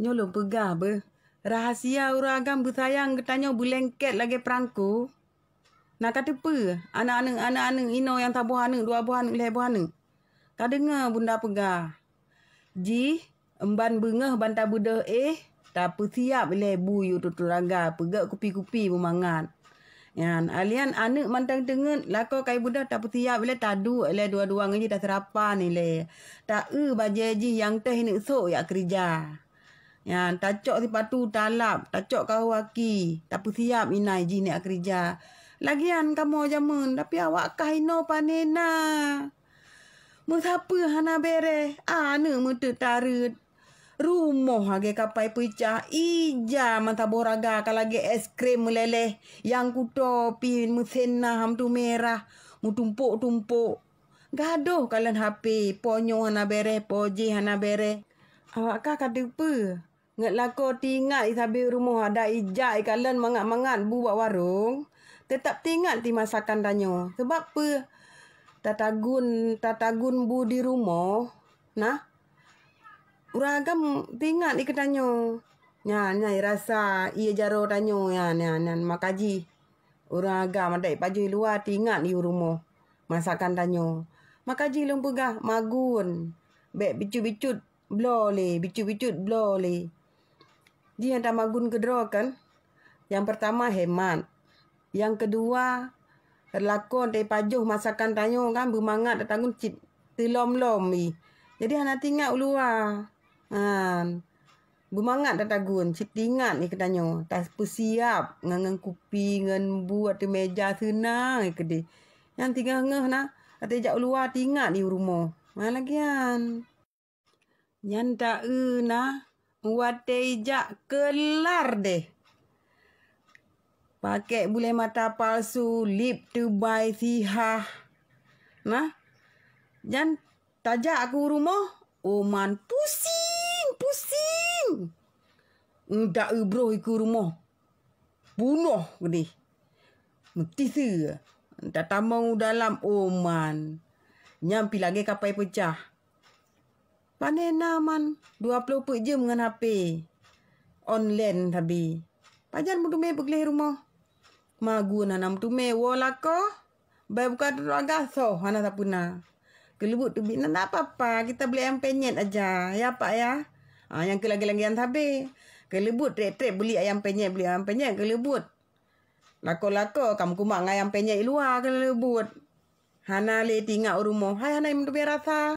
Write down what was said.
Nyolong pegah ber. Rahasia orang agam bersayang ketanya bulengket lagi perangku. Nak kata apa? Anak-anak, anak-anak, ino yang tak buah anak, dua buah anak, leh buah anak. Tak dengar bunda pegah. Ji, emban bengah bantah buda eh. Tak apa siap leh bu yu tutur raga. Pegak kupi-kupi pemangan. Yang alian anak mantang tengen lako kai budak tak bersiap bila tadu ele dua-dua ngaji dah serapan ele. Tak e eh, baje ji yang teh nak sok ya kerja. Ya, tacok si patu talap, tacok kau waki. Tapi siap inai ji ni kerja. Lagian kamu jamun, tapi awak kah ino panena. Mu siapa hana bere? Anu ah, mu tertarut. Rumah lagi kapai pecah. Ija mata boraga kalau lagi es krim meleleh. Yang kutopi mesena ham tu merah. Mu tumpuk-tumpuk. Gaduh kalian HP. Ponyo hana bere, poji hana bere. Awak kah kata Ngat lako tingat i sabi rumah ada ijak i kalen mangat-mangat buat warung. Tetap tingat ti masakan danyo. Sebab apa tatagun tatagun bu di rumah. Nah. Uragam tingat i kedanyo. Nya nya rasa ia e jaro danyo ya nya nya makaji. Uragam adai baju luar tingat di rumah. Masakan danyo. Makaji lumpugah magun. Bek bicu-bicut blo le, bicu-bicut blo le. Jadi di Andamagun kedua kan. Yang pertama hemat. Yang kedua lako dari pajuh masakan tanyo kan bermangat datang cip tilom lom i. Jadi hana tingat luar, Ha. Bermangat datang gun cip tingat ni katanya. Tak persiap ngangen kupi ngan buat di meja senang i kedi. Yang tinggal ngeh nah kata jak uluar tingat di rumah. Mana lagian? Yang tak e nah Watejak kelar deh. Pakai bule mata palsu, lip to buy sihah. Nah. Jan tajak aku rumah, Oman pusing, pusing. Ndak ubro iku rumah. Punoh gede. Mesti se. Tak tamu dalam Oman. Nyampi lagi kapai pecah. Mana nak man 24 jam dengan HP Online tapi Pajan pun tumai pergi rumah Magu nak nak tumai Walaka Baik buka tu so Hana tak puna Kelebut tu bina tak apa-apa Kita beli ayam penyet aja Ya pak ya ha, Yang ke lagi yang tapi Kelebut trek-trek beli ayam penyet Beli ayam penyet kelebut Lako-lako kamu kumak dengan ayam penyet luar kelebut Hana leh tinggal rumah Hai Hana yang tumai rasa